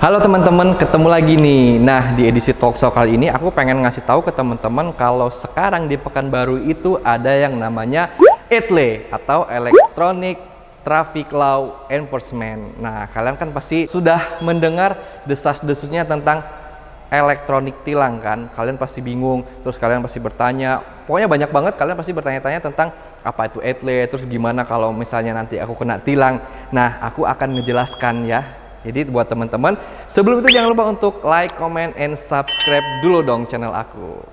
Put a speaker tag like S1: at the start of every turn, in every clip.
S1: Halo teman-teman, ketemu lagi nih. Nah, di edisi Talkshow kali ini aku pengen ngasih tahu ke teman-teman kalau sekarang di Pekanbaru itu ada yang namanya ETLE atau Electronic Traffic Law Enforcement. Nah, kalian kan pasti sudah mendengar desas-desusnya tentang elektronik tilang kan. Kalian pasti bingung, terus kalian pasti bertanya. Pokoknya banyak banget kalian pasti bertanya-tanya tentang apa itu ETLE, terus gimana kalau misalnya nanti aku kena tilang. Nah, aku akan menjelaskan ya jadi buat teman-teman, sebelum itu jangan lupa untuk like, comment, and subscribe dulu dong channel aku.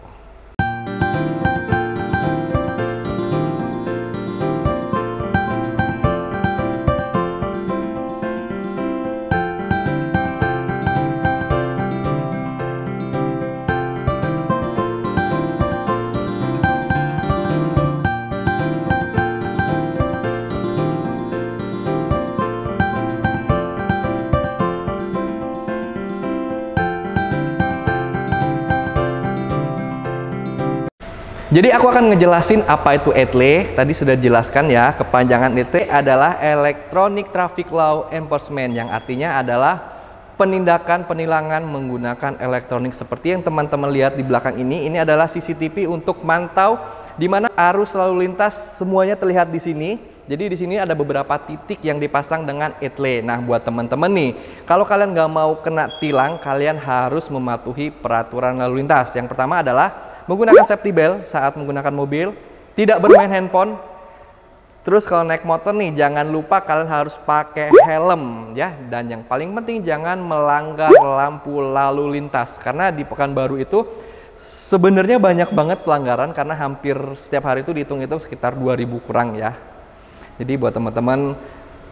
S1: Jadi aku akan ngejelasin apa itu ETLE. Tadi sudah jelaskan ya, kepanjangan ETLE adalah Electronic Traffic Law Enforcement yang artinya adalah penindakan penilangan menggunakan elektronik seperti yang teman-teman lihat di belakang ini. Ini adalah CCTV untuk mantau di mana arus lalu lintas semuanya terlihat di sini. Jadi di sini ada beberapa titik yang dipasang dengan etle. Nah, buat teman-teman nih, kalau kalian nggak mau kena tilang, kalian harus mematuhi peraturan lalu lintas. Yang pertama adalah menggunakan safety belt saat menggunakan mobil, tidak bermain handphone. Terus kalau naik motor nih jangan lupa kalian harus pakai helm ya dan yang paling penting jangan melanggar lampu lalu lintas karena di Pekanbaru itu sebenarnya banyak banget pelanggaran karena hampir setiap hari itu dihitung-hitung sekitar 2000 kurang ya. Jadi buat teman-teman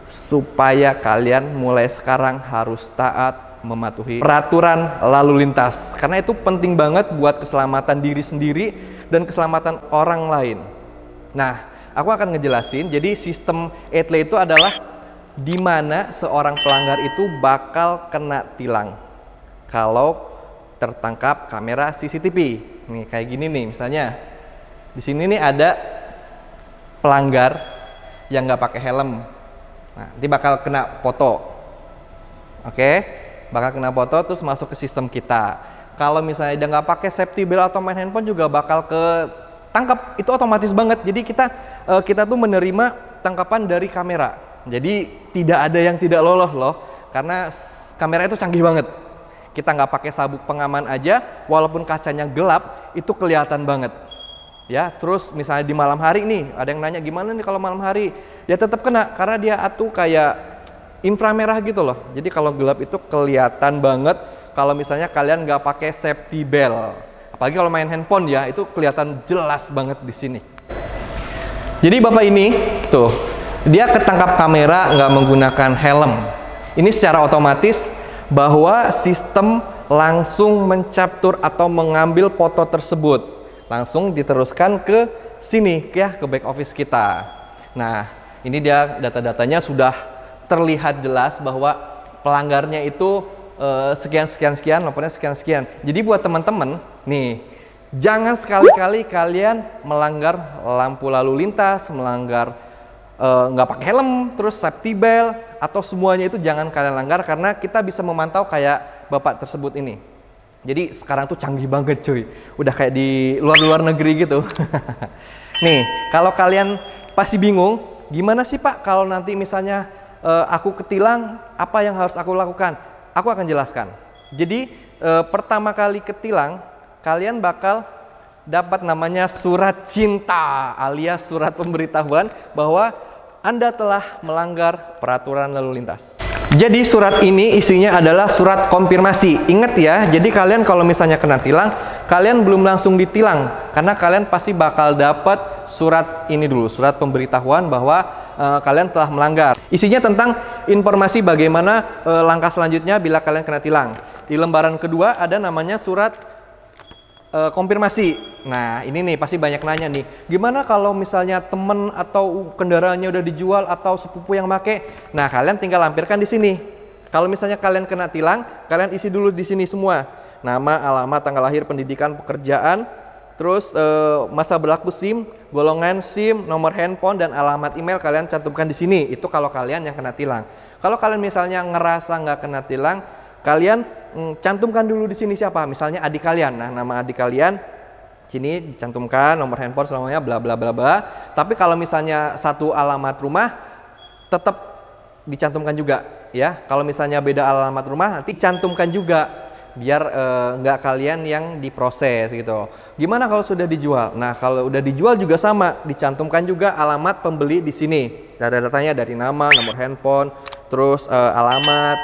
S1: supaya kalian mulai sekarang harus taat mematuhi peraturan lalu lintas karena itu penting banget buat keselamatan diri sendiri dan keselamatan orang lain. Nah, aku akan ngejelasin. Jadi sistem etle itu adalah di mana seorang pelanggar itu bakal kena tilang kalau tertangkap kamera CCTV. Nih kayak gini nih misalnya. Di sini nih ada pelanggar yang nggak pakai helm. Nah, nanti bakal kena foto. Oke. Okay? bakal kena foto terus masuk ke sistem kita. Kalau misalnya dia nggak pakai safety belt atau main handphone juga bakal ke tangkap itu otomatis banget. Jadi kita uh, kita tuh menerima tangkapan dari kamera. Jadi tidak ada yang tidak lolos loh karena kamera itu canggih banget. Kita nggak pakai sabuk pengaman aja, walaupun kacanya gelap itu kelihatan banget ya terus misalnya di malam hari nih ada yang nanya gimana nih kalau malam hari ya tetap kena karena dia atuh kayak inframerah gitu loh. Jadi kalau gelap itu kelihatan banget kalau misalnya kalian nggak pakai safety belt. Apalagi kalau main handphone ya, itu kelihatan jelas banget di sini. Jadi bapak ini tuh dia ketangkap kamera nggak menggunakan helm. Ini secara otomatis bahwa sistem langsung mencaptur atau mengambil foto tersebut. Langsung diteruskan ke sini ya ke back office kita. Nah, ini dia data-datanya sudah terlihat jelas bahwa pelanggarnya itu uh, sekian sekian sekian nomornya sekian sekian. Jadi buat teman-teman nih jangan sekali-kali kalian melanggar lampu lalu lintas, melanggar eh, nggak uh, pakai helm, terus safety belt atau semuanya itu jangan kalian langgar karena kita bisa memantau kayak bapak tersebut ini. Jadi sekarang tuh canggih banget cuy. Udah kayak di luar-luar negeri gitu. Nih, kalau kalian pasti bingung, gimana sih Pak kalau nanti misalnya uh, aku ketilang, apa yang harus aku lakukan? Aku akan jelaskan. Jadi uh, pertama kali ketilang, kalian bakal dapat namanya surat cinta alias surat pemberitahuan bahwa Anda telah melanggar peraturan lalu lintas. Jadi surat ini isinya adalah surat konfirmasi. Ingat ya, jadi kalian kalau misalnya kena tilang, kalian belum langsung ditilang karena kalian pasti bakal dapat surat ini dulu, surat pemberitahuan bahwa uh, kalian telah melanggar. Isinya tentang informasi bagaimana e, langkah selanjutnya bila kalian kena tilang. Di lembaran kedua ada namanya surat e, konfirmasi. Nah, ini nih pasti banyak nanya nih. Gimana kalau misalnya temen atau kendaraannya udah dijual atau sepupu yang make? Nah, kalian tinggal lampirkan di sini. Kalau misalnya kalian kena tilang, kalian isi dulu di sini semua. Nama, alamat, tanggal lahir, pendidikan, pekerjaan, terus e, masa berlaku SIM, golongan SIM, nomor handphone dan alamat email kalian cantumkan di sini. Itu kalau kalian yang kena tilang. Kalau kalian misalnya ngerasa nggak kena tilang, kalian mm, cantumkan dulu di sini siapa? Misalnya adik kalian. Nah, nama adik kalian sini dicantumkan nomor handphone selamanya bla bla bla bla. Tapi kalau misalnya satu alamat rumah tetap dicantumkan juga ya. Kalau misalnya beda alamat rumah nanti cantumkan juga biar eh, nggak uh, kalian yang diproses gitu. Gimana kalau sudah dijual? Nah, kalau udah dijual juga sama, dicantumkan juga alamat pembeli di sini. Ada datanya dari nama, nomor handphone, terus uh, alamat,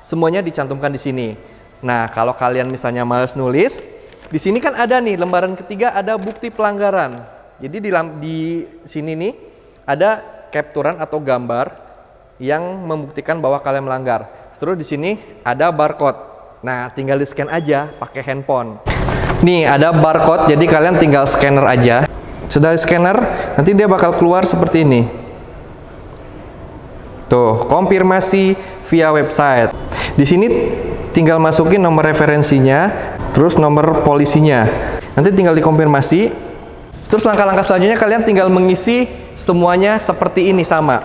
S1: semuanya dicantumkan di sini. Nah, kalau kalian misalnya males nulis, di sini kan ada nih lembaran ketiga ada bukti pelanggaran. Jadi di di sini nih ada capturan atau gambar yang membuktikan bahwa kalian melanggar. Terus di sini ada barcode Nah, tinggal di scan aja pakai handphone. Nih, ada barcode, jadi kalian tinggal scanner aja. Setelah scanner, nanti dia bakal keluar seperti ini. Tuh, konfirmasi via website. Di sini tinggal masukin nomor referensinya, terus nomor polisinya. Nanti tinggal dikonfirmasi. Terus langkah-langkah selanjutnya kalian tinggal mengisi semuanya seperti ini sama.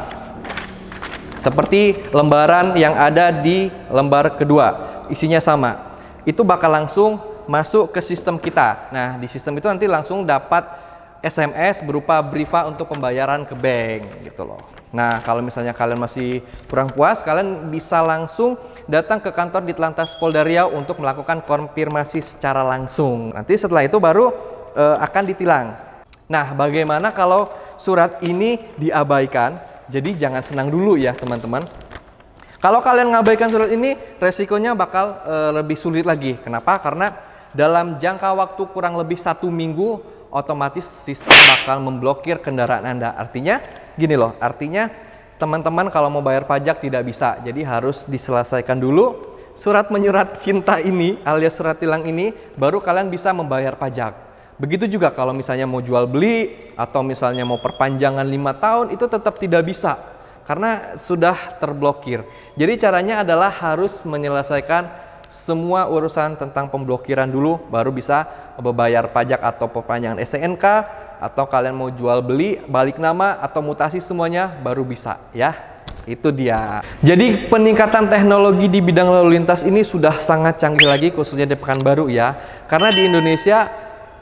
S1: Seperti lembaran yang ada di lembar kedua isinya sama. Itu bakal langsung masuk ke sistem kita. Nah, di sistem itu nanti langsung dapat SMS berupa briefa untuk pembayaran ke bank gitu loh. Nah, kalau misalnya kalian masih kurang puas, kalian bisa langsung datang ke kantor di Telantas Polda Riau untuk melakukan konfirmasi secara langsung. Nanti setelah itu baru e, akan ditilang. Nah, bagaimana kalau surat ini diabaikan? Jadi jangan senang dulu ya, teman-teman. Kalau kalian ngabaikan surat ini, resikonya bakal e, lebih sulit lagi. Kenapa? Karena dalam jangka waktu kurang lebih satu minggu, otomatis sistem bakal memblokir kendaraan Anda. Artinya, gini loh, artinya teman-teman kalau mau bayar pajak tidak bisa. Jadi harus diselesaikan dulu surat menyurat cinta ini alias surat tilang ini, baru kalian bisa membayar pajak. Begitu juga kalau misalnya mau jual beli atau misalnya mau perpanjangan lima tahun itu tetap tidak bisa karena sudah terblokir. Jadi caranya adalah harus menyelesaikan semua urusan tentang pemblokiran dulu baru bisa membayar pajak atau perpanjangan SNK atau kalian mau jual beli balik nama atau mutasi semuanya baru bisa ya itu dia. Jadi peningkatan teknologi di bidang lalu lintas ini sudah sangat canggih lagi khususnya di Pekanbaru ya. Karena di Indonesia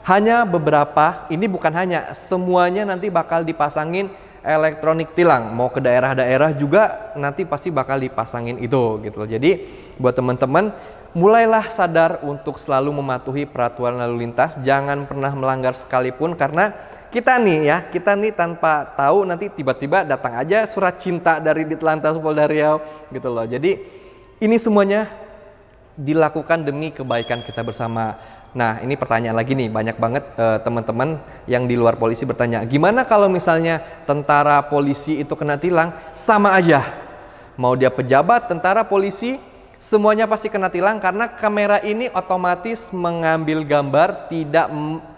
S1: hanya beberapa, ini bukan hanya, semuanya nanti bakal dipasangin elektronik tilang mau ke daerah-daerah juga nanti pasti bakal dipasangin itu gitu loh. Jadi buat teman-teman mulailah sadar untuk selalu mematuhi peraturan lalu lintas, jangan pernah melanggar sekalipun karena kita nih ya, kita nih tanpa tahu nanti tiba-tiba datang aja surat cinta dari Ditlantas Polda Riau gitu loh. Jadi ini semuanya dilakukan demi kebaikan kita bersama. Nah, ini pertanyaan lagi nih, banyak banget uh, teman-teman yang di luar polisi bertanya, gimana kalau misalnya tentara polisi itu kena tilang? Sama aja, mau dia pejabat, tentara, polisi, semuanya pasti kena tilang karena kamera ini otomatis mengambil gambar tidak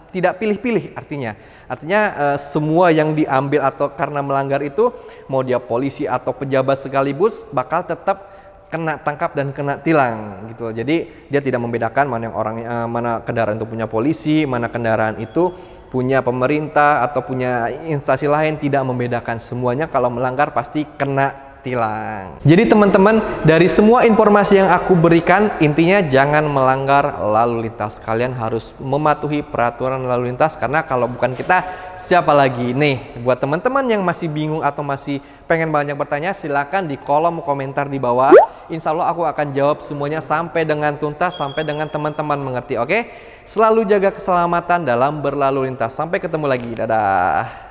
S1: tidak pilih-pilih artinya. Artinya uh, semua yang diambil atau karena melanggar itu, mau dia polisi atau pejabat sekaligus bakal tetap kena tangkap dan kena tilang gitu. loh. Jadi dia tidak membedakan mana yang orang uh, mana kendaraan itu punya polisi, mana kendaraan itu punya pemerintah atau punya instansi lain tidak membedakan semuanya kalau melanggar pasti kena tilang. Jadi teman-teman dari semua informasi yang aku berikan intinya jangan melanggar lalu lintas. Kalian harus mematuhi peraturan lalu lintas karena kalau bukan kita siapa lagi? Nih, buat teman-teman yang masih bingung atau masih pengen banyak bertanya, silahkan di kolom komentar di bawah. Insya Allah aku akan jawab semuanya sampai dengan tuntas, sampai dengan teman-teman mengerti, oke? Selalu jaga keselamatan dalam berlalu lintas. Sampai ketemu lagi, dadah!